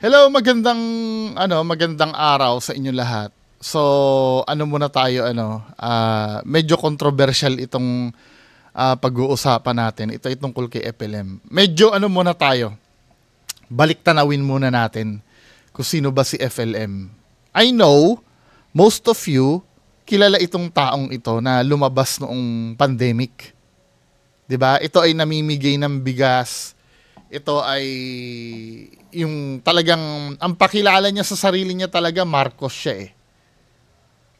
Hello, magandang ano, magandang araw sa inyo lahat. So, ano muna tayo ano, uh, medyo controversial itong uh, pag-uusapan natin. Ito itungkol kay FLM. Medyo ano muna tayo. Balik tanawin muna natin kung sino ba si FLM. I know most of you kilala itong taong ito na lumabas noong pandemic. 'Di ba? Ito ay namimigay ng bigas ito ay yung talagang ang pakilala niya sa sarili niya talaga Marcos siya eh.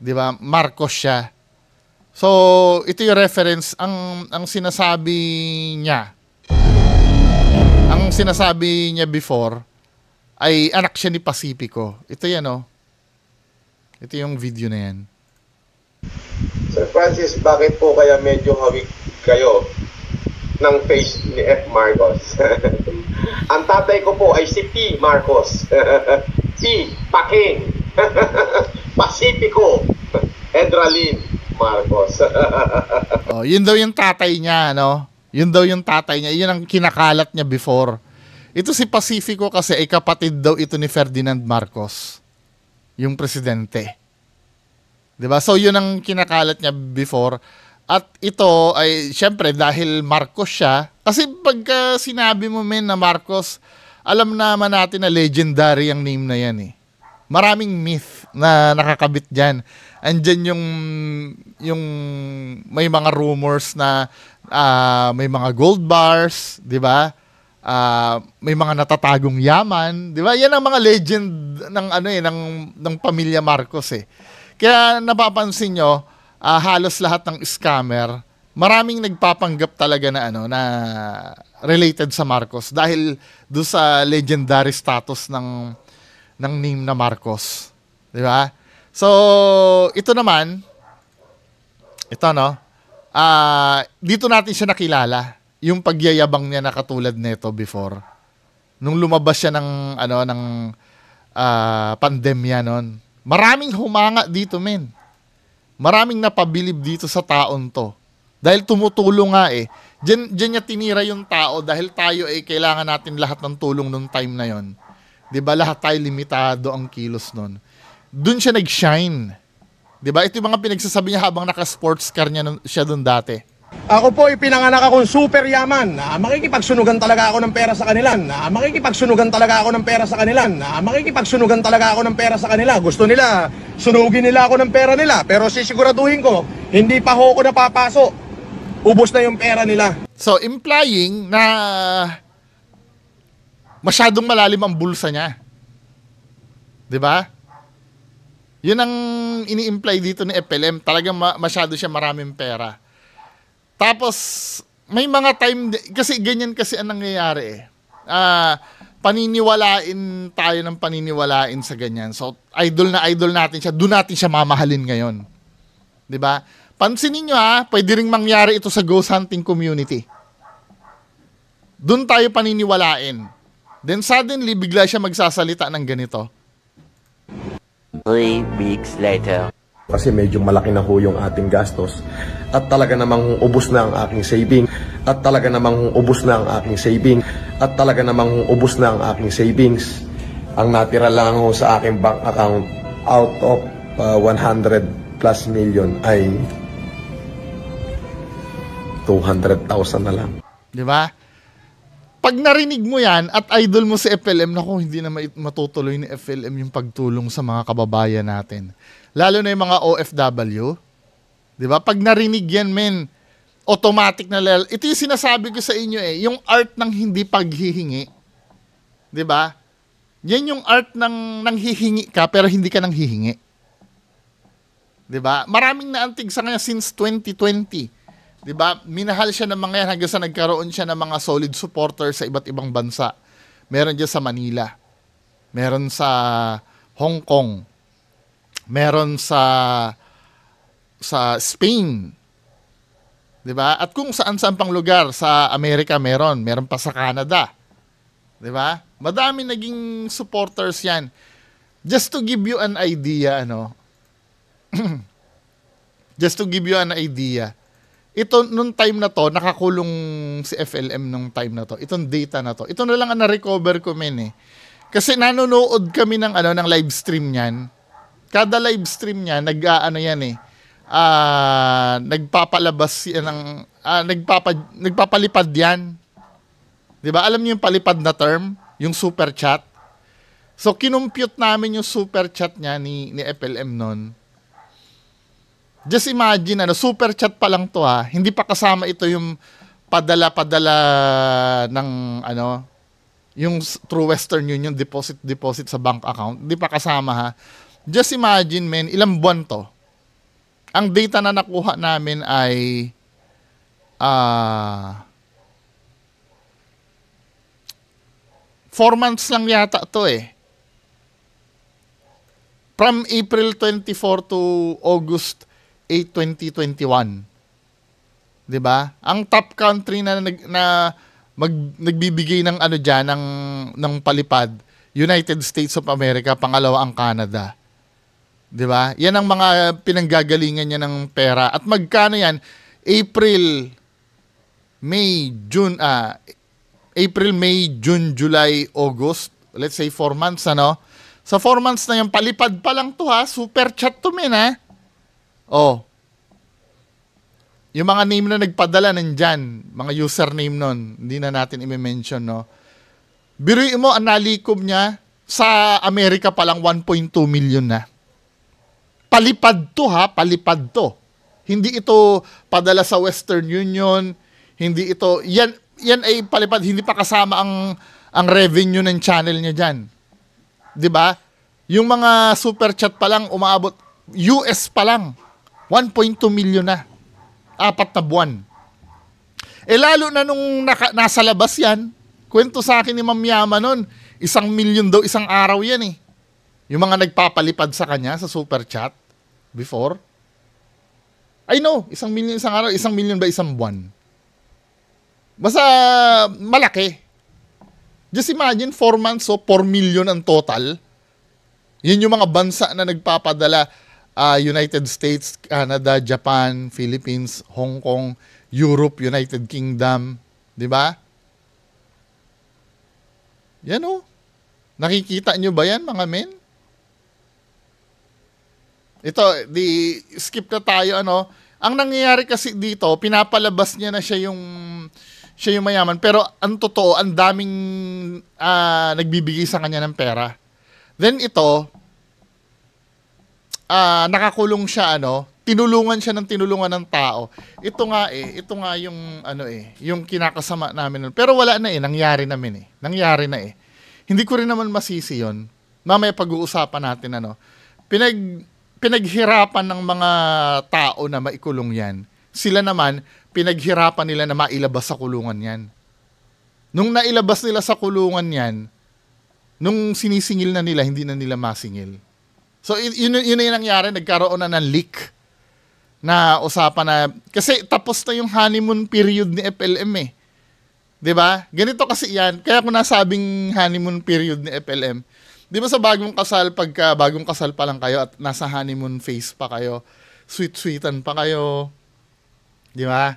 'Di ba? Marcos siya. So, ito yung reference ang ang sinasabi niya. Ang sinasabi niya before ay anak siya ni Pacifico. Ito 'yan oh. Ito yung video na 'yan. Sir Francis, bakit po kaya medyo hawik kayo ng face ni F. Marcos. Ang tatay ko po ay si P. Marcos. P. Paking. Pacifico. Edralin Marcos. oh, yun daw yung tatay niya, no? Yun daw yung tatay niya. Yun ang kinakalat niya before. Ito si Pacifico kasi ay kapatid daw ito ni Ferdinand Marcos, yung presidente. 'Di So 'yun ang kinakalat niya before at ito ay syempre dahil Marcos siya. Kasi pagka sinabi mo men na Marcos, alam naman natin na legendary ang name na yan eh. Maraming myth na nakakabit diyan. Andiyan yung yung may mga rumors na uh, may mga gold bars, 'di ba? Uh, may mga natatagong yaman, 'di ba? Yan ang mga legend ng ano eh ng ng pamilya Marcos eh. Kaya napapansin nyo, uh, halos lahat ng scammer, maraming nagpapanggap talaga na ano na related sa Marcos dahil do sa legendary status ng ng name na Marcos, 'di ba? So, ito naman ito no. Ah, uh, dito natin siya nakilala yung pagyayabang niya na katulad nito before. Nung lumabas siya ng ano ng uh, pandemya noon. Maraming humanga dito, men maraming napabilib dito sa taon to. Dahil tumutulong nga eh. Diyan, diyan niya tinira yung tao dahil tayo eh kailangan natin lahat ng tulong nung time na yon. 'Di ba lahat tayo limitado ang kilos noon. Doon siya nag-shine. 'Di ba? Ito yung mga pinagsasabi niya habang naka-sports car niya nun, siya doon dati. Ako po ipinanganak akong super yaman. Ah, makikipagsunugan talaga ako ng pera sa kanila. Ah, makikipagsunugan talaga ako ng pera sa kanila. Ah, makikipagsunugan talaga ako ng pera sa kanila. Gusto nila, sunugin nila ako ng pera nila. Pero sisiguraduhin ko, hindi pa ho ako napapasok. Ubus na yung pera nila. So implying na masyadong malalim ang bulsa niya. 'Di ba? 'Yun ang ini-imply dito ni FLM, talagang masyado siya maraming pera. Tapos, may mga time, kasi ganyan kasi ang nangyayari eh. Uh, paniniwalain tayo ng paniniwalain sa ganyan. So, idol na idol natin siya. Doon natin siya mamahalin ngayon. ba? Diba? Pansinin nyo ha, pwede rin mangyari ito sa ghost hunting community. Doon tayo paniniwalain. Then suddenly, bigla siya magsasalita ng ganito. Three weeks later kasi medyo malaki na ho yung ating gastos at talaga namang ubus na ang aking saving at talaga namang ubus na ang aking saving at talaga namang ubus na ang aking savings ang natira lang ho sa aking bank account out of uh, 100 plus million ay 200,000 na lang. Di ba? pag narinig mo yan at idol mo si FLM, naku, hindi na matutuloy ni FLM yung pagtulong sa mga kababayan natin. Lalo na yung mga OFW. Di ba? Pag narinig yan, men, automatic na level. Ito yung sinasabi ko sa inyo eh, yung art ng hindi paghihingi. Di ba? Yan yung art ng nang hihingi ka pero hindi ka nang hihingi. 'Di ba? Maraming naantig sa kanya since 2020 'Di ba? Minahal siya ng mga yan hanggang sa nagkaroon siya ng mga solid supporters sa iba't ibang bansa. Meron diyan sa Manila. Meron sa Hong Kong. Meron sa sa Spain. 'Di ba? At kung saan-saan pang lugar sa Amerika meron, meron pa sa Canada. 'Di ba? Madami naging supporters 'yan. Just to give you an idea ano. just to give you an idea ito nung time na to, nakakulong si FLM nung time na to. Itong data na to. Ito na lang ang na-recover ko men eh. Kasi nanonood kami ng ano ng live stream niyan. Kada live stream niya nag aano yan eh. Uh, nagpapalabas yan ah, ng uh, nagpapa, nagpapalipad yan. 'Di ba? Alam niyo yung palipad na term, yung super chat. So kinumpute namin yung super chat niya ni ni FLM noon Just imagine, ano, super chat pa lang to ha. Hindi pa kasama ito yung padala-padala ng ano, yung True Western Union deposit deposit sa bank account. Hindi pa kasama ha. Just imagine men, ilang buwan to. Ang data na nakuha namin ay ah uh, four months lang yata to eh. From April 24 to August 8, 2021. 'Di ba? Ang top country na nag na mag, nagbibigay ng ano diyan ng ng palipad, United States of America, pangalawa ang Canada. 'Di ba? Yan ang mga pinanggagalingan niya ng pera. At magkano 'yan? April, May, June, ah, April, May, June, July, August. Let's say 4 months, ano? Sa 4 months na yung palipad pa lang to ha. Super chat to men, ha? Oh. Yung mga name na nagpadala nandyan, mga username nun, hindi na natin i-mention, no? Biruin mo, analikom niya sa Amerika lang 1.2 million na. Palipad to ha, palipad to. Hindi ito padala sa Western Union, hindi ito, yan, yan ay palipad, hindi pa kasama ang, ang revenue ng channel niya dyan. ba? Diba? Yung mga super chat pa lang, umaabot, US pa lang, 1.2 million na. Apat na buwan. Eh lalo na nung naka, nasa labas yan, kwento sa akin ni Ma'am Yama nun, isang million daw isang araw yan eh. Yung mga nagpapalipad sa kanya sa super chat before. I know, isang million isang araw, isang million ba isang buwan? Basta malaki. Just imagine, 4 months, so 4 million ang total. Yan yung mga bansa na nagpapadala uh, United States, Canada, Japan, Philippines, Hong Kong, Europe, United Kingdom, 'di ba? Yan oh. Nakikita nyo ba yan mga men? Ito, di skip na tayo ano. Ang nangyayari kasi dito, pinapalabas niya na siya yung siya yung mayaman. Pero ang totoo, ang daming uh, nagbibigay sa kanya ng pera. Then ito, uh, nakakulong siya ano, tinulungan siya ng tinulungan ng tao. Ito nga eh, ito nga yung ano eh, yung kinakasama namin. Pero wala na eh, nangyari namin eh. Nangyari na eh. Hindi ko rin naman masisi 'yon. Mamaya pag-uusapan natin ano. Pinag pinaghirapan ng mga tao na maikulong 'yan. Sila naman pinaghirapan nila na mailabas sa kulungan 'yan. Nung nailabas nila sa kulungan 'yan, nung sinisingil na nila, hindi na nila masingil. So yun, yun yung nangyari, nagkaroon na ng leak na usapan na, kasi tapos na yung honeymoon period ni FLM eh. ba? Diba? Ganito kasi yan. Kaya kung nasabing honeymoon period ni FLM, di ba sa bagong kasal, pagka bagong kasal pa lang kayo at nasa honeymoon phase pa kayo, sweet-sweetan pa kayo, di ba?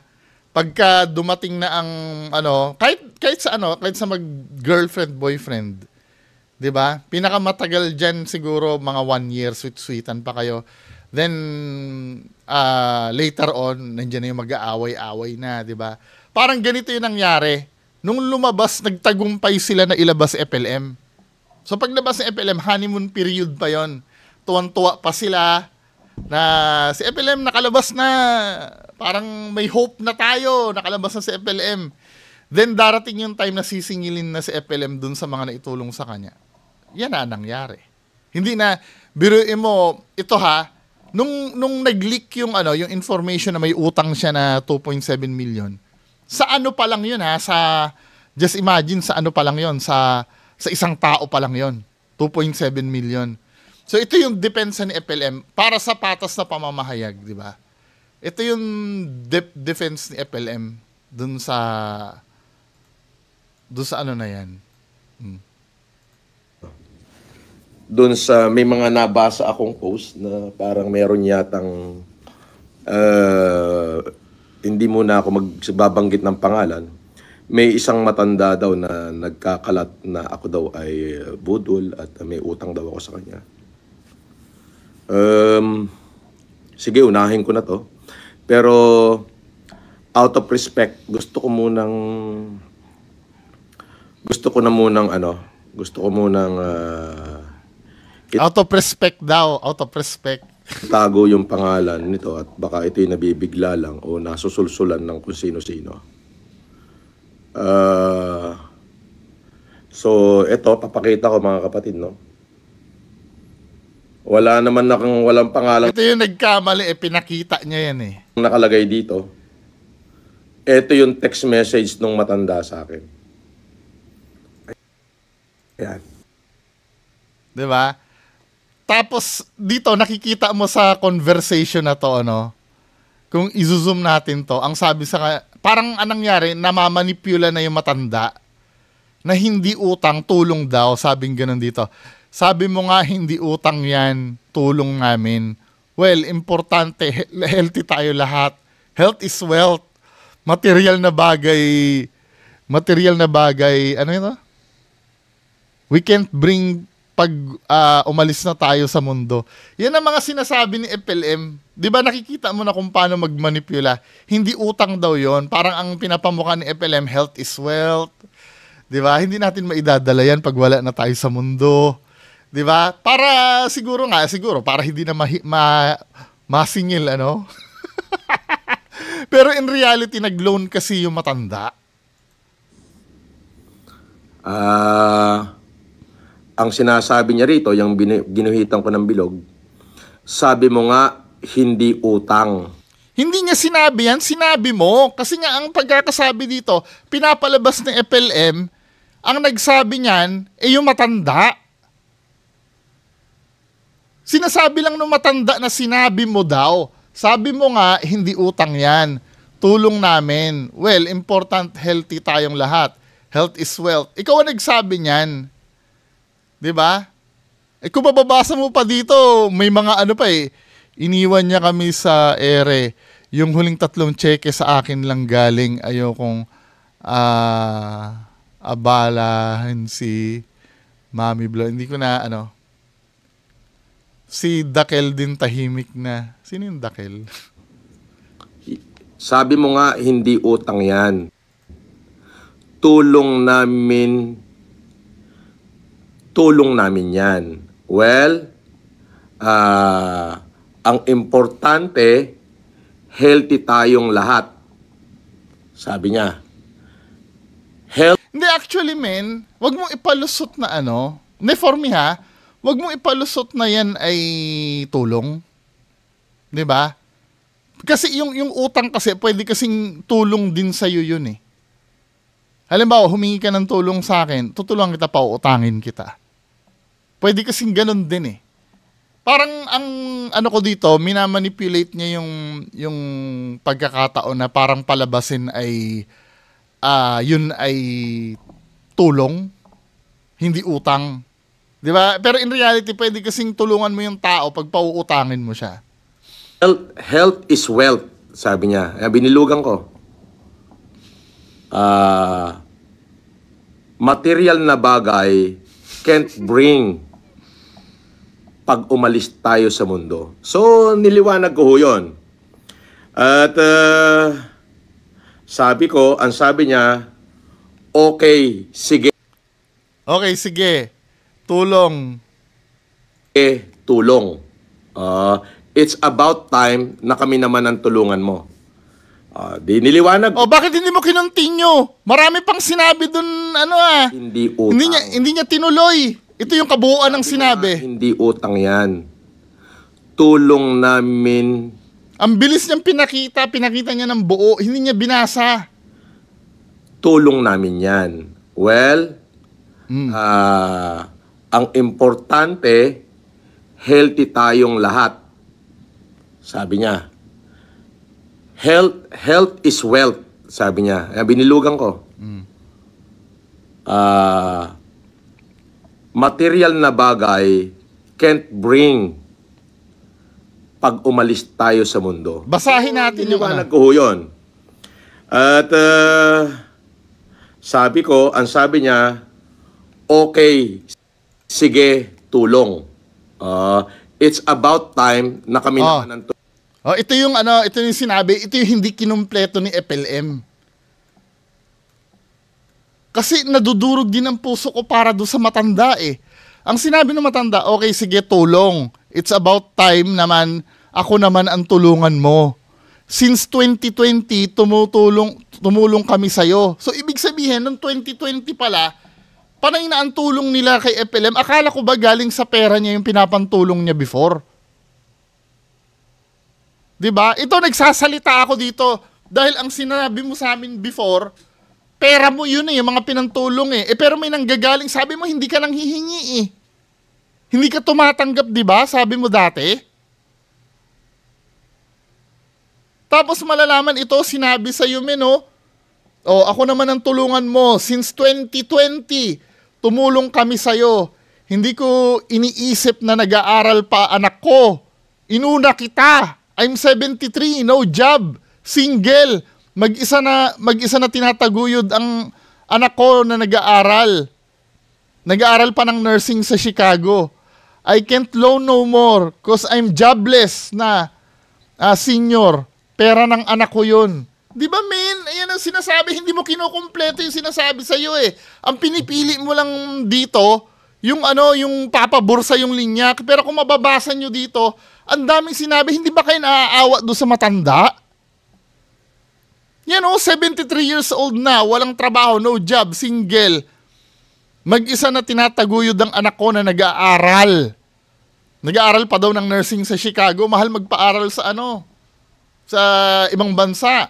Pagka dumating na ang, ano, kahit, kahit sa ano, kahit sa mag-girlfriend, boyfriend, 'Di ba? Pinakamatagal diyan siguro mga one year sweet-sweetan pa kayo. Then uh, later on nandiyan na yung mag-aaway-away na, 'di ba? Parang ganito yung nangyari nung lumabas nagtagumpay sila na ilabas FLM. So paglabas ng FLM, honeymoon period pa 'yon. Tuwan-tuwa pa sila na si FLM nakalabas na. Parang may hope na tayo, nakalabas na si FLM. Then darating yung time na sisingilin na si FLM dun sa mga naitulong sa kanya yan na nangyari. Hindi na, biruin mo, ito ha, nung, nung nag-leak yung, ano, yung information na may utang siya na 2.7 million, sa ano pa lang yun ha, sa, just imagine sa ano pa lang yun, sa, sa isang tao pa lang yun, 2.7 million. So ito yung depensa ni FLM para sa patas na pamamahayag, di ba? Ito yung de- defense ni FLM dun sa dun sa ano na yan. Hmm doon sa may mga nabasa akong post na parang meron yatang uh, hindi muna ako magbabanggit ng pangalan. May isang matanda daw na nagkakalat na ako daw ay budol at may utang daw ako sa kanya. Um, sige, unahin ko na to. Pero out of respect, gusto ko munang gusto ko na munang ano, gusto ko munang uh, It, out of respect daw, out of respect. Tago yung pangalan nito at baka ito ito'y nabibigla lang o nasusulsulan ng kung sino-sino. Uh, so, ito, papakita ko mga kapatid, no? Wala naman na kung walang pangalan. Ito yung nagkamali, eh, pinakita niya yan eh. Nakalagay dito. Ito yung text message nung matanda sa akin. Ayan. Diba? Tapos dito nakikita mo sa conversation na to ano, kung izo-zoom natin to, ang sabi sa parang anong nangyari, namamanipula na yung matanda na hindi utang, tulong daw, sabing ganun dito. Sabi mo nga hindi utang 'yan, tulong namin. Well, importante healthy tayo lahat. Health is wealth. Material na bagay, material na bagay, ano ito We can't bring pag uh, umalis na tayo sa mundo. Yan ang mga sinasabi ni FLM. Di ba nakikita mo na kung paano magmanipula? Hindi utang daw yon Parang ang pinapamukha ni FLM, health is wealth. Di ba? Hindi natin maidadala yan pag wala na tayo sa mundo. Di ba? Para siguro nga, siguro, para hindi na mahi- ma- masingil, ano? Pero in reality, nag-loan kasi yung matanda. Ah... Uh ang sinasabi niya rito, yung ginuhitan ko ng bilog, sabi mo nga, hindi utang. Hindi niya sinabi yan, sinabi mo. Kasi nga ang pagkakasabi dito, pinapalabas ng FLM, ang nagsabi niyan, eh yung matanda. Sinasabi lang ng matanda na sinabi mo daw. Sabi mo nga, hindi utang yan. Tulong namin. Well, important healthy tayong lahat. Health is wealth. Ikaw ang nagsabi niyan. 'Di ba? Eh kung mababasa mo pa dito, may mga ano pa eh. Iniwan niya kami sa ere. Yung huling tatlong cheque sa akin lang galing. Ayokong uh, ah, abalahan si Mami Blo. Hindi ko na ano. Si Dakel din tahimik na. Sino yung Dakel? Sabi mo nga, hindi utang yan. Tulong namin tulong namin yan? Well, uh, ang importante, healthy tayong lahat. Sabi niya. Health. Hindi, actually, men, wag mong ipalusot na ano. Hindi, for me, ha? Wag mong ipalusot na yan ay tulong. Di ba? Kasi yung, yung utang kasi, pwede kasing tulong din sa'yo yun eh. Halimbawa, humingi ka ng tulong sa akin, tutulungan kita pa, utangin kita. Pwede kasing ganun din eh. Parang ang ano ko dito, minamanipulate niya yung yung pagkakataon na parang palabasin ay uh, yun ay tulong, hindi utang. 'Di ba? Pero in reality, pwede kasing tulungan mo yung tao pag pauutangin mo siya. Health, health is wealth, sabi niya. Kaya binilugan ko. Ah, uh, material na bagay can't bring pag umalis tayo sa mundo. So, niliwanag ko ho yun. At uh, sabi ko, ang sabi niya, okay, sige. Okay, sige. Tulong. Eh, tulong. Uh, it's about time na kami naman ang tulungan mo. Uh, di niliwanag. oh, bakit hindi mo kinontinyo? Marami pang sinabi dun, ano ah. Hindi utang. Hindi niya, hindi niya tinuloy. Ito yung kabuuan ng sinabi. Hindi utang yan. Tulong namin. Ang bilis niyang pinakita, pinakita niya ng buo, hindi niya binasa. Tulong namin yan. Well, mm. uh, ang importante, healthy tayong lahat. Sabi niya, health, health is wealth, sabi niya. Binilugan ko. Mm. Uh, material na bagay can't bring pag umalis tayo sa mundo. Basahin natin yung ano. ko yun. At uh, sabi ko, ang sabi niya, okay, sige, tulong. Uh, it's about time na kami Oh. naman ng Oh, ito yung ano, ito yung sinabi, ito yung hindi kinumpleto ni FLM. Kasi nadudurog din ang puso ko para do sa matanda eh. Ang sinabi ng matanda, okay sige tulong. It's about time naman ako naman ang tulungan mo. Since 2020 tumutulong tumulong kami sa iyo. So ibig sabihin nung 2020 pala panay na ang tulong nila kay FLM. Akala ko ba galing sa pera niya yung pinapantulong niya before? 'Di ba? Ito nagsasalita ako dito dahil ang sinabi mo sa amin before Pera mo yun eh, yung mga pinantulong eh. Eh pero may nanggagaling, sabi mo hindi ka nang hihingi eh. Hindi ka tumatanggap, di ba? Sabi mo dati. Tapos malalaman ito, sinabi sa iyo men, oh, oh, ako naman ang tulungan mo since 2020. Tumulong kami sa iyo. Hindi ko iniisip na nag-aaral pa anak ko. Inuna kita. I'm 73, no job, single, Mag-isa na mag-isa na tinataguyod ang anak ko na nag-aaral. Nag-aaral pa ng nursing sa Chicago. I can't loan no more because I'm jobless na uh, senior. Pera ng anak ko yun. Di ba, men? Ayan ang sinasabi. Hindi mo kinukumpleto yung sinasabi sa'yo eh. Ang pinipili mo lang dito, yung ano, yung papabursa yung linya. Pero kung mababasa nyo dito, ang daming sinabi, hindi ba kayo naaawa doon sa matanda? You oh, 73 years old na, walang trabaho, no job, single. Mag-isa na tinataguyod ang anak ko na nag-aaral. Nag-aaral pa daw ng nursing sa Chicago. Mahal magpa-aral sa ano? Sa ibang bansa.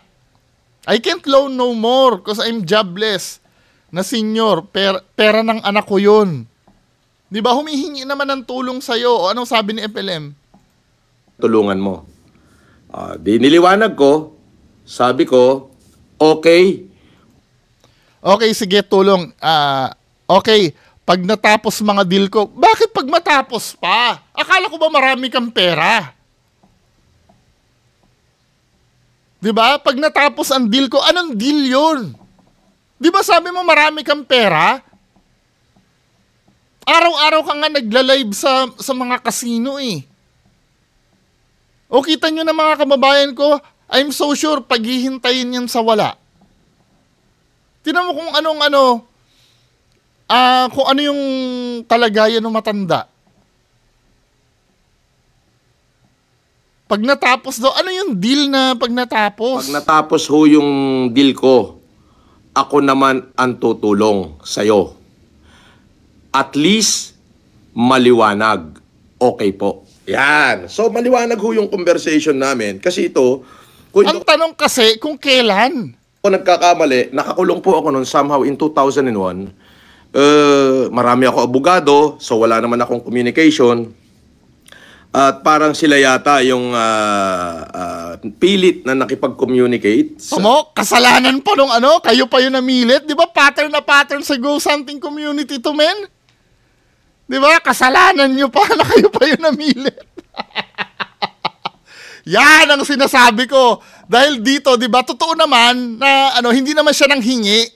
I can't loan no more because I'm jobless. Na senior, per, pera ng anak ko yun. Di ba humihingi naman ng tulong sa'yo? O anong sabi ni FLM? Tulungan mo. Uh, di niliwanag ko sabi ko, okay. Okay, sige, tulong. Ah, okay, pag natapos mga deal ko, bakit pag matapos pa? Akala ko ba marami kang pera? 'Di ba? Pag natapos ang deal ko, anong deal 'yon? 'Di ba sabi mo marami kang pera? Araw-araw ka nga nagla-live sa sa mga kasino eh. O kita nyo na mga kababayan ko, I'm so sure paghihintayin yan sa wala. Tinan mo kung anong ano, uh, kung ano yung kalagayan ng matanda. Pag natapos daw, ano yung deal na pag natapos? Pag natapos ho yung deal ko, ako naman ang tutulong sa'yo. At least, maliwanag. Okay po. Yan. So, maliwanag ho yung conversation namin. Kasi ito, kung Ang tanong kasi kung kailan. Kung nagkakamali, nakakulong po ako noon somehow in 2001. Uh, eh, marami ako abogado, so wala naman akong communication. At parang sila yata yung uh, uh, pilit na nakipag-communicate. Sa... kasalanan pa nung ano, kayo pa yung namilit. Di ba pattern na pattern sa Go Something Community to men? Di ba? Kasalanan nyo pa na kayo pa yung namilit. Yan ang sinasabi ko. Dahil dito, 'di ba? Totoo naman na ano, hindi naman siya nang hingi.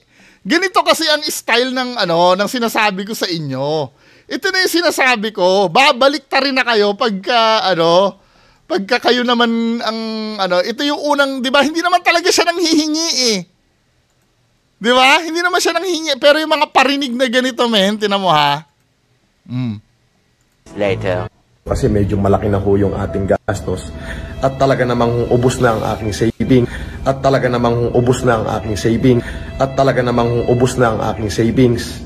Ganito kasi ang style ng ano, ng sinasabi ko sa inyo. Ito na 'yung sinasabi ko. Babalik ta rin na kayo pagka ano, pagka kayo naman ang ano, ito 'yung unang, 'di ba? Hindi naman talaga siya nang hihingi eh. 'Di ba? Hindi naman siya nang hingi, pero 'yung mga parinig na ganito, men, tinan mo ha. Mm. Later kasi medyo malaki na ho yung ating gastos at talaga namang ubos na ang aking saving at talaga namang ubos na ang aking saving at talaga namang ubos na ang aking savings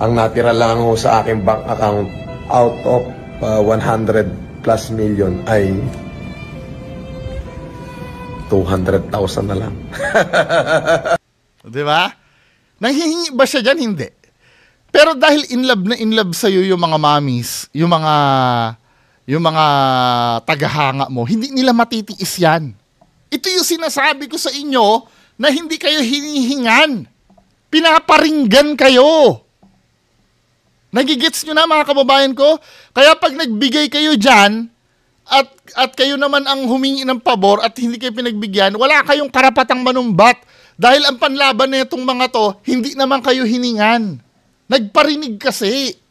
ang natira lang ho sa aking bank account out of uh, 100 plus million ay 200,000 na lang. Di ba? Nanghihingi ba siya dyan? Hindi. Pero dahil in love na in love sa'yo yung mga mommies, yung mga yung mga tagahanga mo, hindi nila matitiis yan. Ito yung sinasabi ko sa inyo na hindi kayo hinihingan. Pinaparinggan kayo. Nagigits nyo na mga kababayan ko? Kaya pag nagbigay kayo dyan, at, at kayo naman ang humingi ng pabor at hindi kayo pinagbigyan, wala kayong karapatang manumbat. Dahil ang panlaban na itong mga to, hindi naman kayo hiningan. Nagparinig kasi.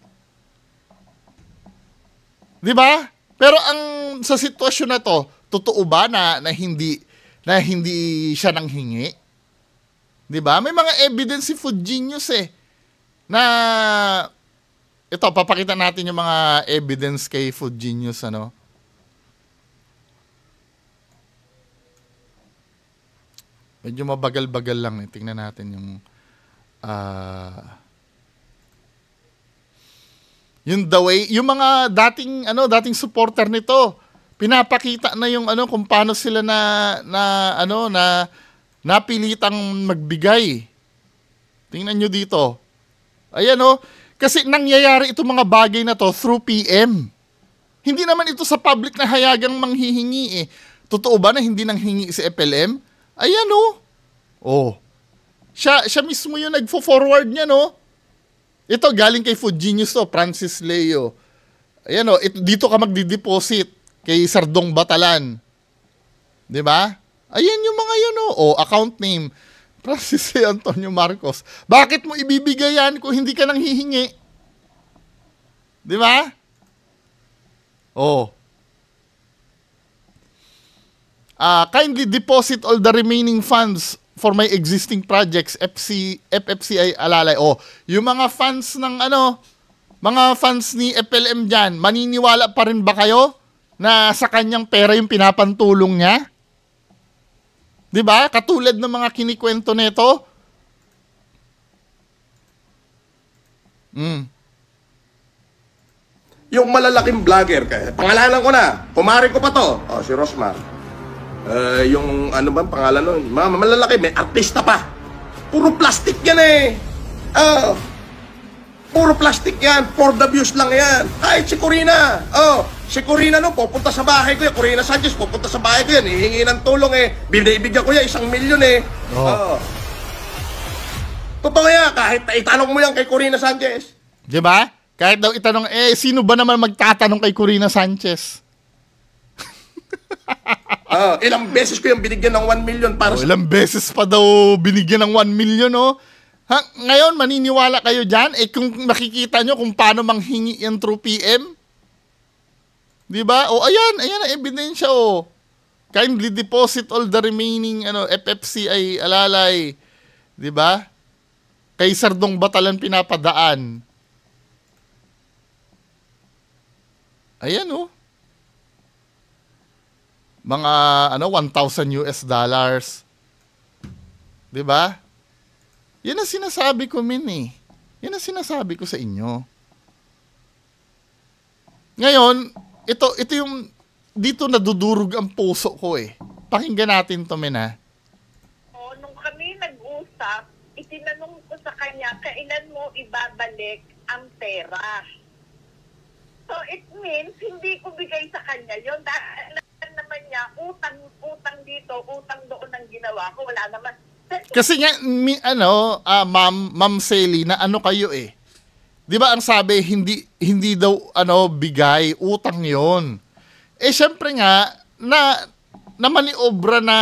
'Di ba? Pero ang sa sitwasyon na to, totoo ba na, na hindi na hindi siya nang hingi? 'Di ba? May mga evidence si Food Genius eh na ito papakita natin yung mga evidence kay Food Genius ano. Medyo mabagal-bagal lang eh. Tingnan natin yung uh, yung the way, yung mga dating ano, dating supporter nito, pinapakita na yung ano kung paano sila na na ano na napilitang magbigay. Tingnan nyo dito. Ayan oh, kasi nangyayari itong mga bagay na to through PM. Hindi naman ito sa public na hayagang manghihingi eh. Totoo ba na hindi nang hingi si FLM? Ayan oh. Oh. Siya, siya mismo yung nagfo-forward niya no. Oh. Ito galing kay Food Genius to, Francis Leo. Ayan o, oh, it, dito ka magdi-deposit kay Sardong Batalan. 'Di ba? Ayan yung mga yun oh, o oh, account name Francis Leo Antonio Marcos. Bakit mo ibibigay yan kung hindi ka nang hihingi? 'Di ba? Oh. Uh, kindly deposit all the remaining funds for my existing projects, FC, FFCI Alalay. Oh, yung mga fans ng ano, mga fans ni FLM diyan maniniwala pa rin ba kayo na sa kanyang pera yung pinapantulong niya? 'Di ba? Katulad ng mga kinikwento nito. Mm. Yung malalaking vlogger, kaya. pangalan ko na, kumari ko pa to. Oh, si Rosmar. Uh, yung ano ba pangalan nun? Mga malalaki, may artista pa. Puro plastic yan eh. Oh. Puro plastic yan. For the views lang yan. Kahit si Corina. Oh, si Corina no, pupunta sa bahay ko yan. Corina Sanchez, pupunta sa bahay ko yan. Hihingi ng tulong eh. Binibigyan ko yan, isang milyon eh. Oh. oh. Totoo yan, kahit itanong mo yan kay Corina Sanchez. Di ba? Kahit daw itanong, eh, sino ba naman magtatanong kay Corina Sanchez? Ah, ilang beses ko yung binigyan ng 1 million para O, oh, sa... ilang beses pa daw binigyan ng 1 million, oh. Ha, ngayon, maniniwala kayo dyan? Eh, kung makikita nyo kung paano manghingi yan through PM? Di ba? O, oh, ayan, ayan ang ebidensya, oh. Kindly deposit all the remaining ano FFCI alalay. Di ba? Kay Sardong Batalan pinapadaan. Ayan, oh mga ano 1,000 US dollars. 'Di ba? 'Yan ang sinasabi ko min eh. 'Yan ang sinasabi ko sa inyo. Ngayon, ito ito yung dito nadudurog ang puso ko eh. Pakinggan natin 'to min ha. Oh, nung kami nag-usap, itinanong ko sa kanya, kailan mo ibabalik ang pera? So it means hindi ko bigay sa kanya yon dahil lang naman niya, utang, utang dito, utang doon ang ginawa ko. Wala naman. Kasi nga, mi, ano, uh, ma'am, ma'am Sally, na ano kayo eh. 'Di ba ang sabi hindi hindi daw ano bigay, utang 'yon. Eh syempre nga na na maniobra na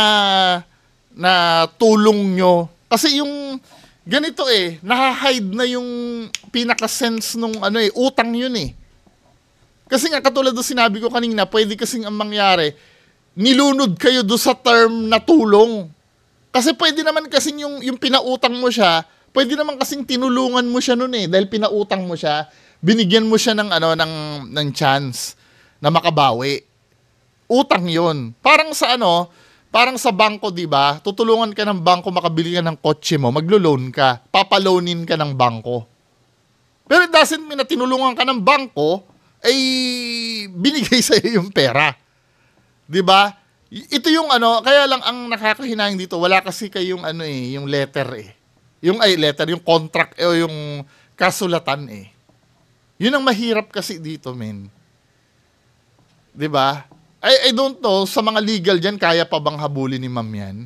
na tulong nyo kasi yung ganito eh nahahide na yung pinaka sense nung ano eh utang yun eh. Kasi nga katulad ng sinabi ko kanina, pwede kasing ang mangyari, nilunod kayo do sa term na tulong. Kasi pwede naman kasing yung, yung pinautang mo siya, pwede naman kasing tinulungan mo siya noon eh dahil pinautang mo siya, binigyan mo siya ng ano ng ng chance na makabawi. Utang 'yon. Parang sa ano, parang sa bangko, 'di ba? Tutulungan ka ng bangko makabili ka ng kotse mo, maglo-loan ka, papaloanin ka ng bangko. Pero it doesn't mean na tinulungan ka ng bangko ay binigay sa iyo yung pera. 'Di ba? Ito yung ano, kaya lang ang nakakahinayang dito, wala kasi kayong ano eh, yung letter eh. Yung ay letter, yung contract eh, o yung kasulatan eh. Yun ang mahirap kasi dito, men. 'Di ba? I, I don't know, sa mga legal diyan kaya pa bang habulin ni ma'am yan?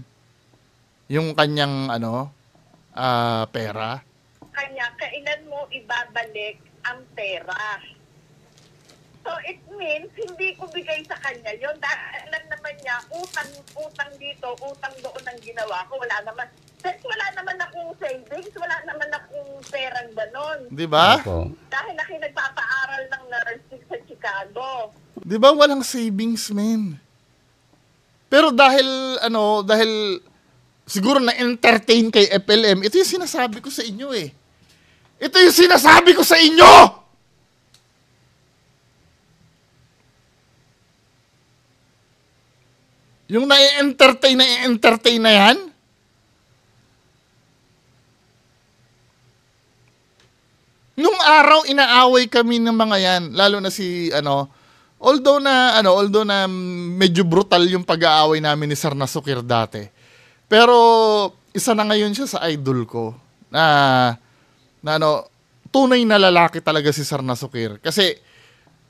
Yung kanyang ano, uh, pera? Kanya, kailan mo ibabalik ang pera? So it means, hindi ko bigay sa kanya yun. Dahil alam naman niya, utang, utang dito, utang doon ang ginawa ko. Wala naman. Since wala naman akong savings, wala naman akong perang ganon. Di ba? Opo. Dahil ako nagpapaaral ng nursing sa Chicago. Di ba walang savings, men? Pero dahil, ano, dahil siguro na-entertain kay FLM, ito yung sinasabi ko sa inyo eh. Ito yung sinasabi ko sa inyo! Yung na-entertain na entertain na yan? Nung araw inaaway kami ng mga yan, lalo na si ano, although na ano, although na medyo brutal yung pag-aaway namin ni Sir Nasukir dati. Pero isa na ngayon siya sa idol ko na na ano, tunay na lalaki talaga si Sir Nasukir kasi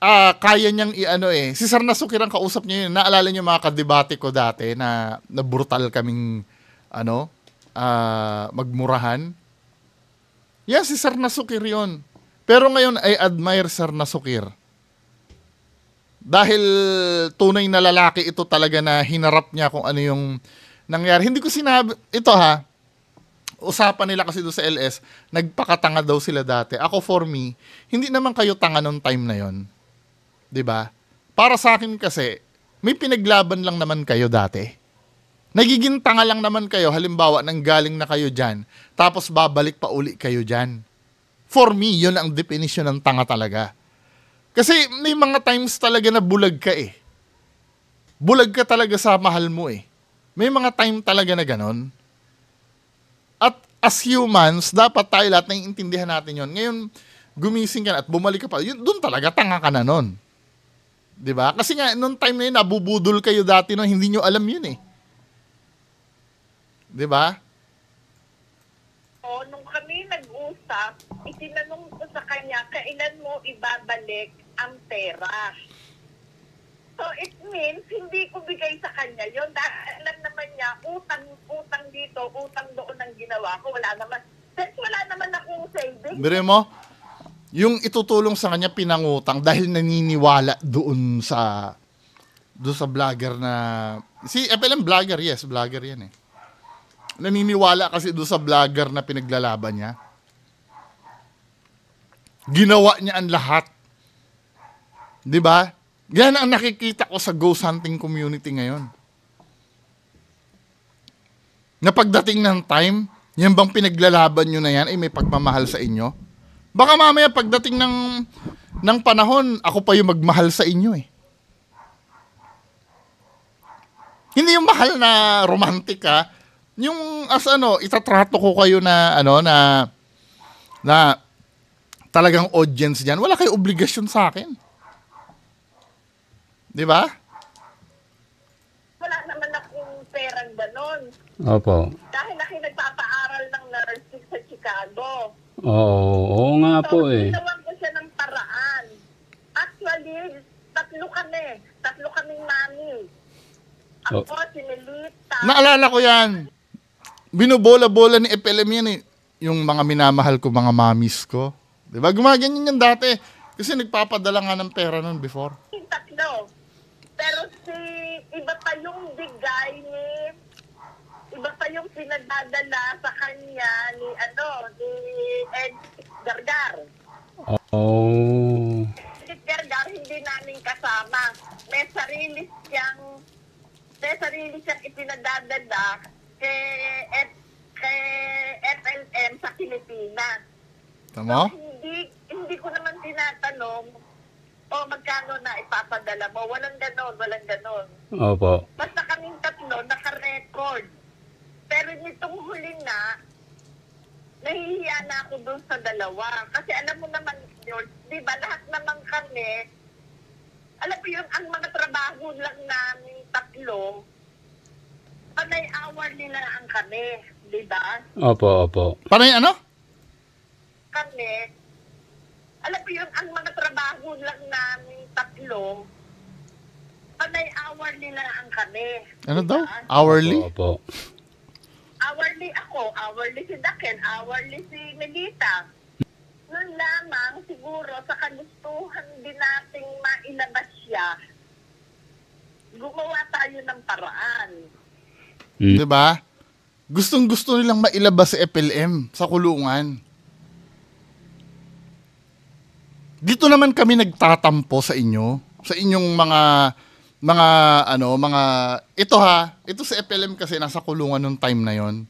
uh, kaya niyang iano eh. Si Sir Nasukir ang kausap niya yun. Naalala niyo mga kadebate ko dati na, na brutal kaming ano, uh, magmurahan. Yan, yeah, si Sir Nasukir yun. Pero ngayon, I admire Sir Nasukir. Dahil tunay na lalaki ito talaga na hinarap niya kung ano yung nangyari. Hindi ko sinabi, ito ha, usapan nila kasi do sa LS, nagpakatanga daw sila dati. Ako for me, hindi naman kayo tanga noong time na yon. 'Di ba? Para sa akin kasi, may pinaglaban lang naman kayo dati. Nagiging tanga lang naman kayo halimbawa nang galing na kayo diyan, tapos babalik pa uli kayo diyan. For me, 'yon ang definition ng tanga talaga. Kasi may mga times talaga na bulag ka eh. Bulag ka talaga sa mahal mo eh. May mga time talaga na ganon. At as humans, dapat tayo lahat intindihan natin yon. Ngayon, gumising ka na at bumalik ka pa, yun, doon talaga tanga ka na nun. 'Di ba? Kasi nga nung time na 'yun nabubudol kayo dati no, hindi niyo alam 'yun eh. 'Di ba? Oh, nung kami nag-usap, itinanong ko sa kanya, kailan mo ibabalik ang pera? So it means hindi ko bigay sa kanya yon dahil alam naman niya utang utang dito, utang doon ang ginawa ko, wala naman since wala naman akong savings. Biro mo, yung itutulong sa kanya pinangutang dahil naniniwala doon sa doon sa vlogger na si FLM vlogger, yes, vlogger 'yan eh. Naniniwala kasi doon sa vlogger na pinaglalaban niya. Ginawa niya ang lahat. 'Di ba? Yan ang nakikita ko sa ghost hunting community ngayon. Na pagdating ng time, yan bang pinaglalaban nyo na yan ay eh, may pagmamahal sa inyo? Baka mamaya pagdating ng ng panahon, ako pa yung magmahal sa inyo eh. Hindi yung mahal na romantika, Yung as ano, itatrato ko kayo na ano na na talagang audience diyan. Wala kayo obligasyon sa akin. 'Di ba? Wala naman akong perang ganoon. Opo. Dahil ako nagpapaaral ng nursing sa Chicago. Oo, oo nga so, po eh. Ginawan ko siya ng paraan. Actually, tatlo kami. Tatlo kaming mami. Ako, oh. si Melita. Naalala ko yan. Binubola-bola ni FLM yan eh. Yung mga minamahal ko, mga mamis ko. Diba? Gumaganyan yan dati. Kasi nagpapadala nga ng pera noon before. tatlo. Pero si iba pa yung bigay ni iba pa yung pinagdadala sa kanya ni ano, ni Ed Gargar. Oh. Si Ed Gargar hindi namin kasama. May sarili siyang may sarili siyang ipinagdadala kay Ed kay FLM sa Pilipinas. Tama? So, hindi, hindi ko naman tinatanong o oh, magkano na ipapadala mo. Walang ganon, walang ganon. Opo. Basta kaming tatlo naka-record. Pero nitong huli na, nahihiya na ako dun sa dalawa. Kasi alam mo naman, George, di ba lahat naman kami, alam mo yun, ang mga trabaho lang namin tatlo, panay hour nila ang kami, di ba? Opo, opo. Panay ano? Kami, alam mo yun, ang mga trabaho lang namin tatlo, panay hour nila ang kami. Ano diba? daw? Hourly? Opo, opo hourly ako, hourly si Daken, hourly si Melita. Nun lamang siguro sa kagustuhan din nating mailabas siya, gumawa tayo ng paraan. Mm. 'Di ba? Gustong gusto nilang mailabas si FLM sa kulungan. Dito naman kami nagtatampo sa inyo, sa inyong mga mga ano, mga ito ha, ito si FLM kasi nasa kulungan nung time na 'yon.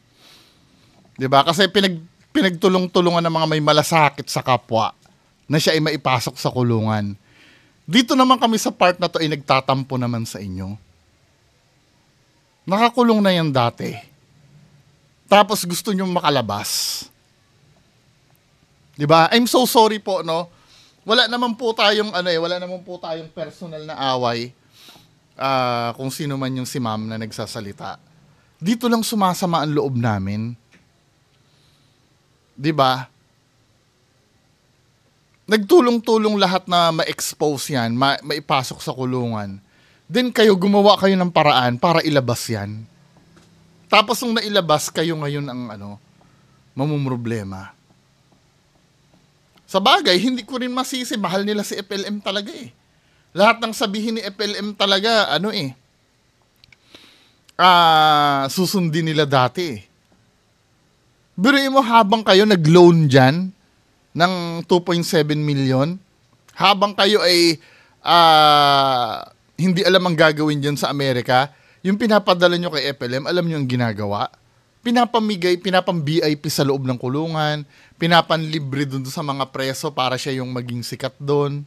'Di ba? Kasi pinag pinagtulong-tulungan ng mga may malasakit sa kapwa na siya ay maipasok sa kulungan. Dito naman kami sa part na to ay nagtatampo naman sa inyo. Nakakulong na yan dati. Tapos gusto nyong makalabas. 'Di ba? I'm so sorry po no. Wala naman po tayong ano eh, wala naman po tayong personal na away uh, kung sino man yung si ma'am na nagsasalita, dito lang sumasama ang loob namin. 'Di ba? Nagtulong-tulong lahat na ma-expose 'yan, ma- maipasok sa kulungan. Then kayo gumawa kayo ng paraan para ilabas 'yan. Tapos nung nailabas kayo ngayon ang ano, mamumroblema. Sa bagay, hindi ko rin masisi, mahal nila si FLM talaga eh. Lahat ng sabihin ni FLM talaga, ano eh, uh, susundin nila dati eh. Biruin mo habang kayo nag-loan dyan ng 2.7 million, habang kayo ay uh, hindi alam ang gagawin dyan sa Amerika, yung pinapadala nyo kay FLM, alam nyo ang ginagawa? Pinapamigay, pinapang vip sa loob ng kulungan, pinapanlibre dun sa mga preso para siya yung maging sikat doon.